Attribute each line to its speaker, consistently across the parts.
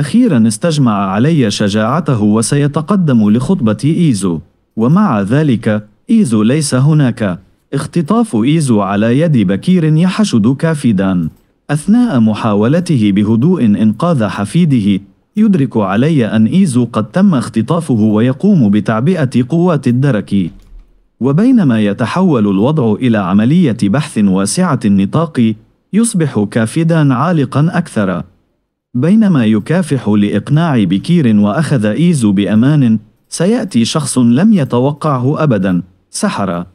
Speaker 1: أخيرا استجمع علي شجاعته وسيتقدم لخطبة إيزو ومع ذلك إيزو ليس هناك اختطاف إيزو على يد بكير يحشد كافدا أثناء محاولته بهدوء إنقاذ حفيده يدرك علي أن إيزو قد تم اختطافه ويقوم بتعبئة قوات الدرك وبينما يتحول الوضع إلى عملية بحث واسعة النطاق يصبح كافدا عالقا أكثر بينما يكافح لإقناع بكير وأخذ إيزو بأمان سيأتي شخص لم يتوقعه أبدا سحرة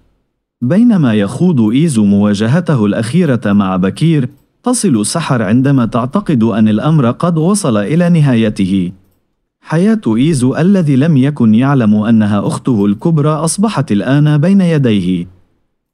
Speaker 1: بينما يخوض إيزو مواجهته الأخيرة مع بكير تصل سحر عندما تعتقد أن الأمر قد وصل إلى نهايته حياة إيزو الذي لم يكن يعلم أنها أخته الكبرى أصبحت الآن بين يديه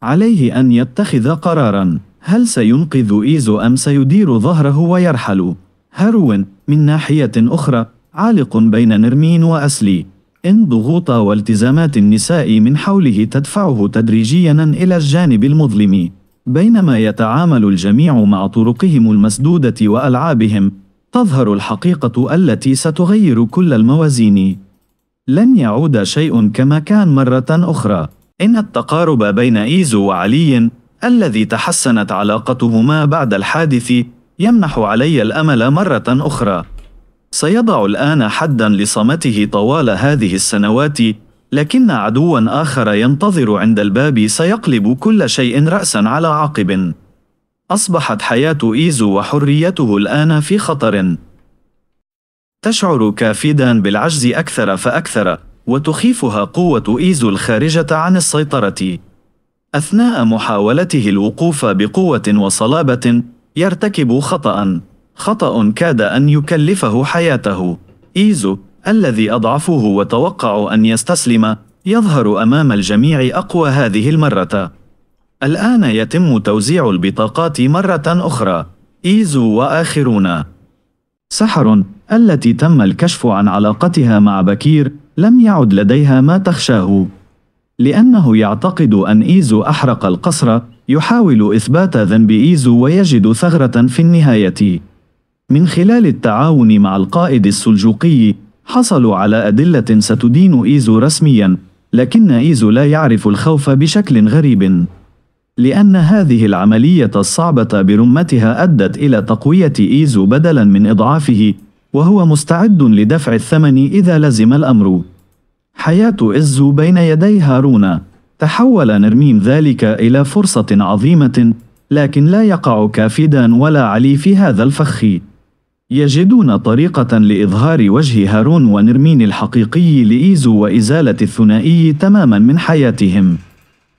Speaker 1: عليه أن يتخذ قراراً هل سينقذ إيزو أم سيدير ظهره ويرحل؟ هاروين من ناحية أخرى عالق بين نرمين وأسلي إن ضغوط والتزامات النساء من حوله تدفعه تدريجيا إلى الجانب المظلم بينما يتعامل الجميع مع طرقهم المسدودة وألعابهم تظهر الحقيقة التي ستغير كل الموازين لن يعود شيء كما كان مرة أخرى إن التقارب بين إيزو وعلي الذي تحسنت علاقتهما بعد الحادث يمنح علي الامل مره اخرى سيضع الان حدا لصمته طوال هذه السنوات لكن عدوا اخر ينتظر عند الباب سيقلب كل شيء راسا على عقب اصبحت حياه ايزو وحريته الان في خطر تشعر كافدا بالعجز اكثر فاكثر وتخيفها قوه ايزو الخارجه عن السيطره اثناء محاولته الوقوف بقوه وصلابه يرتكب خطأ خطأ كاد أن يكلفه حياته إيزو الذي أضعفوه وتوقع أن يستسلم يظهر أمام الجميع أقوى هذه المرة الآن يتم توزيع البطاقات مرة أخرى إيزو وآخرون سحر التي تم الكشف عن علاقتها مع بكير لم يعد لديها ما تخشاه لأنه يعتقد أن إيزو أحرق القصر يحاول إثبات ذنب إيزو ويجد ثغرة في النهاية. من خلال التعاون مع القائد السلجوقي، حصلوا على أدلة ستدين إيزو رسميًا، لكن إيزو لا يعرف الخوف بشكل غريب. لأن هذه العملية الصعبة برمتها أدت إلى تقوية إيزو بدلاً من إضعافه، وهو مستعد لدفع الثمن إذا لزم الأمر. حياة إزو بين يدي هارونا تحول نرميم ذلك إلى فرصة عظيمة لكن لا يقع كافدا ولا علي في هذا الفخ يجدون طريقة لإظهار وجه هارون ونرمين الحقيقي لإيزو وإزالة الثنائي تماما من حياتهم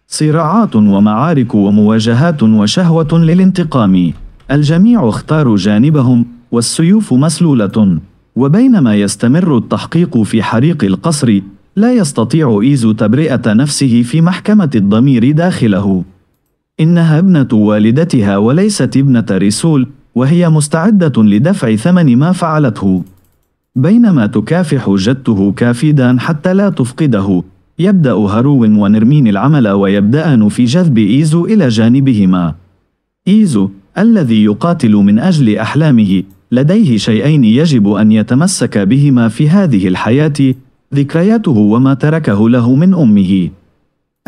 Speaker 1: صراعات ومعارك ومواجهات وشهوة للانتقام الجميع اختاروا جانبهم والسيوف مسلولة وبينما يستمر التحقيق في حريق القصر لا يستطيع إيزو تبرئة نفسه في محكمة الضمير داخله إنها ابنة والدتها وليست ابنة رسول وهي مستعدة لدفع ثمن ما فعلته بينما تكافح جدته كافدا حتى لا تفقده يبدأ هرو ونرمين العمل ويبدأن في جذب إيزو إلى جانبهما إيزو الذي يقاتل من أجل أحلامه لديه شيئين يجب أن يتمسك بهما في هذه الحياة ذكرياته وما تركه له من أمه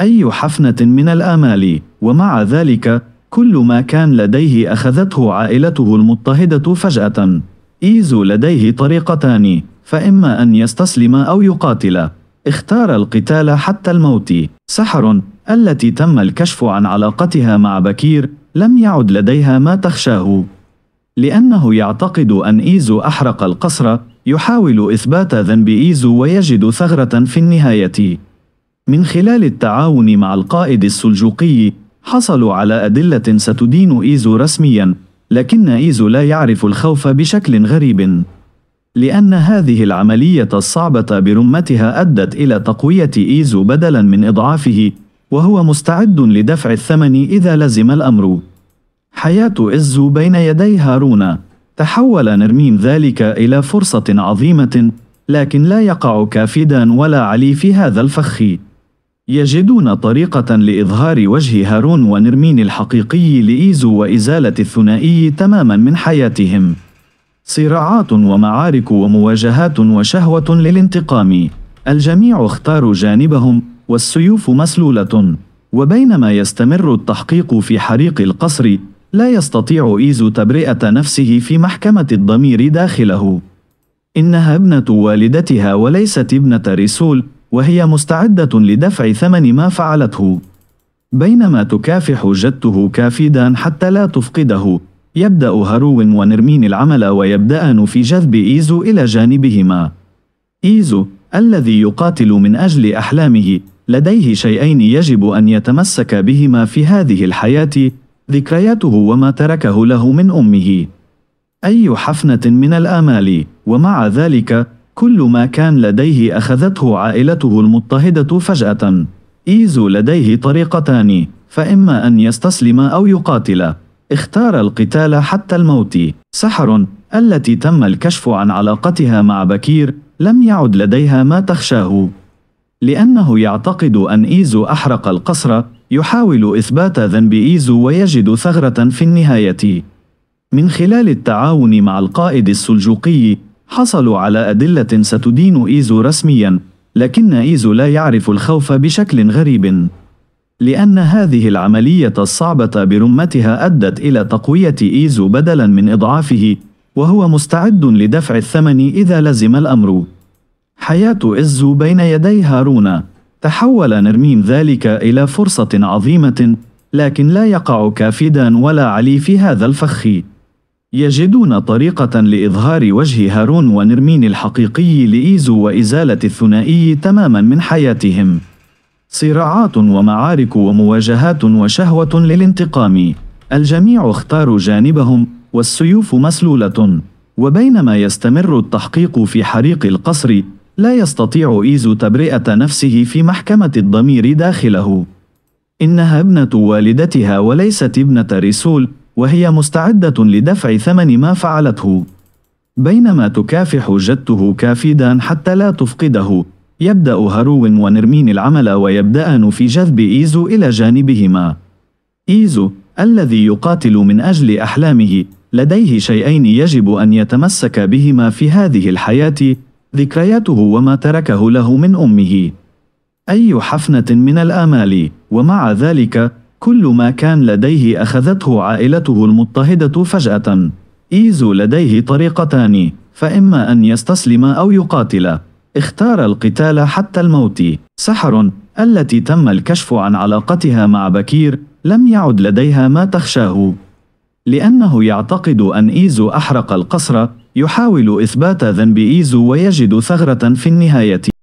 Speaker 1: أي حفنة من الآمال ومع ذلك كل ما كان لديه أخذته عائلته المضطهدة فجأة إيزو لديه طريقتان فإما أن يستسلم أو يقاتل اختار القتال حتى الموت سحر التي تم الكشف عن علاقتها مع بكير لم يعد لديها ما تخشاه لأنه يعتقد أن إيزو أحرق القصر يحاول إثبات ذنب إيزو ويجد ثغرة في النهاية. من خلال التعاون مع القائد السلجوقي حصلوا على أدلة ستدين إيزو رسميا لكن إيزو لا يعرف الخوف بشكل غريب لأن هذه العملية الصعبة برمتها أدت إلى تقوية إيزو بدلا من إضعافه وهو مستعد لدفع الثمن إذا لزم الأمر حياة إيزو بين يدي هارونا تحول نرمين ذلك إلى فرصة عظيمة لكن لا يقع كافدا ولا علي في هذا الفخ يجدون طريقة لإظهار وجه هارون ونرمين الحقيقي لإيزو وإزالة الثنائي تماما من حياتهم صراعات ومعارك ومواجهات وشهوة للانتقام الجميع اختاروا جانبهم والسيوف مسلولة وبينما يستمر التحقيق في حريق القصر لا يستطيع إيزو تبرئة نفسه في محكمة الضمير داخله. إنها ابنة والدتها وليست ابنة رسول، وهي مستعدة لدفع ثمن ما فعلته. بينما تكافح جدته كافدا حتى لا تفقده، يبدأ هرو ونرمين العمل ويبدأن في جذب إيزو إلى جانبهما. إيزو الذي يقاتل من أجل أحلامه، لديه شيئين يجب أن يتمسك بهما في هذه الحياة ذكرياته وما تركه له من أمه أي حفنة من الآمال ومع ذلك كل ما كان لديه أخذته عائلته المضطهدة فجأة إيزو لديه طريقتان فإما أن يستسلم أو يقاتل اختار القتال حتى الموت سحر التي تم الكشف عن علاقتها مع بكير لم يعد لديها ما تخشاه لأنه يعتقد أن إيزو أحرق القصر يحاول إثبات ذنب إيزو ويجد ثغرة في النهاية. من خلال التعاون مع القائد السلجوقي، حصلوا على أدلة ستدين إيزو رسميًا، لكن إيزو لا يعرف الخوف بشكل غريب. لأن هذه العملية الصعبة برمتها أدت إلى تقوية إيزو بدلاً من إضعافه، وهو مستعد لدفع الثمن إذا لزم الأمر. حياة إيزو بين يدي هارونا تحول نرميم ذلك إلى فرصة عظيمة لكن لا يقع كافدا ولا علي في هذا الفخ يجدون طريقة لإظهار وجه هارون ونرمين الحقيقي لإيزو وإزالة الثنائي تماما من حياتهم صراعات ومعارك ومواجهات وشهوة للانتقام الجميع اختاروا جانبهم والسيوف مسلولة وبينما يستمر التحقيق في حريق القصر لا يستطيع إيزو تبرئة نفسه في محكمة الضمير داخله إنها ابنة والدتها وليست ابنة رسول وهي مستعدة لدفع ثمن ما فعلته بينما تكافح جدته كافيدا حتى لا تفقده يبدأ هرو ونرمين العمل ويبدأن في جذب إيزو إلى جانبهما إيزو الذي يقاتل من أجل أحلامه لديه شيئين يجب أن يتمسك بهما في هذه الحياة ذكرياته وما تركه له من أمه أي حفنة من الآمال ومع ذلك كل ما كان لديه أخذته عائلته المضطهدة فجأة إيزو لديه طريقتان فإما أن يستسلم أو يقاتل اختار القتال حتى الموت سحر التي تم الكشف عن علاقتها مع بكير لم يعد لديها ما تخشاه لأنه يعتقد أن إيزو أحرق القصر يحاول إثبات ذنب إيزو ويجد ثغرة في النهاية